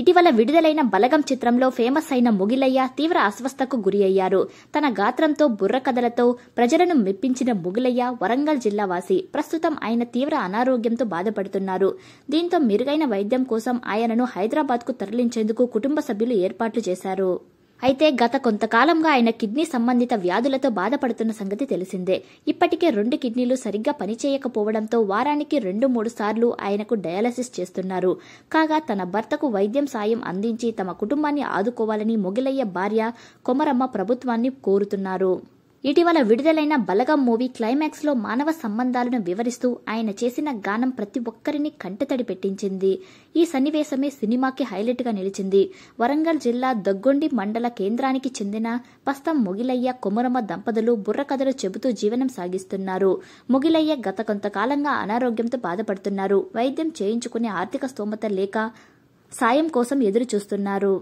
ఇటీవల విడుదలైన బలగం చిత్రంలో ఫేమస్ అయిన ముగిలయ్య తీవ్ర అస్వస్థకు గురి అయ్యారు తన గాత్రంతో బుర్రకథలతో ప్రజలను మెప్పించిన ముగిలయ్య వరంగల్ జిల్లా ప్రస్తుతం ఆయన తీవ్ర అనారోగ్యంతో బాధపడుతున్నారు దీంతో మెరుగైన వైద్యం కోసం ఆయనను హైదరాబాద్కు తరలించేందుకు కుటుంబ సభ్యులు ఏర్పాట్లు చేశారు అయితే గత కొంతకాలంగా ఆయన కిడ్నీ సంబంధిత వ్యాధులతో బాధపడుతున్న సంగతి తెలిసిందే ఇప్పటికే రెండు కిడ్నీలు సరిగ్గా పనిచేయకపోవడంతో వారానికి రెండు మూడు సార్లు ఆయనకు డయాలసిస్ చేస్తున్నారు కాగా తన భర్తకు వైద్యం సాయం అందించి తమ కుటుంబాన్ని ఆదుకోవాలని మొగిలయ్య భార్య కొమరమ్మ ప్రభుత్వాన్ని కోరుతున్నారు ఇటీవల విడుదలైన బలగం మూవీ క్లైమాక్స్లో మానవ సంబంధాలను వివరిస్తూ ఆయన చేసిన గానం ప్రతి ఒక్కరిని కంటతడి పెట్టించింది ఈ సన్నివేశమే సినిమాకి హైలైట్గా నిలిచింది వరంగల్ జిల్లా దగ్గొండి మండల కేంద్రానికి చెందిన పస్తం మొగిలయ్య కొమరమ్మ దంపతులు బుర్రకథలు చెబుతూ జీవనం సాగిస్తున్నారు మొగిలయ్య గత కొంతకాలంగా అనారోగ్యంతో బాధపడుతున్నారు వైద్యం చేయించుకునే ఆర్థిక స్తోమత లేక సాయం కోసం ఎదురు చూస్తున్నారు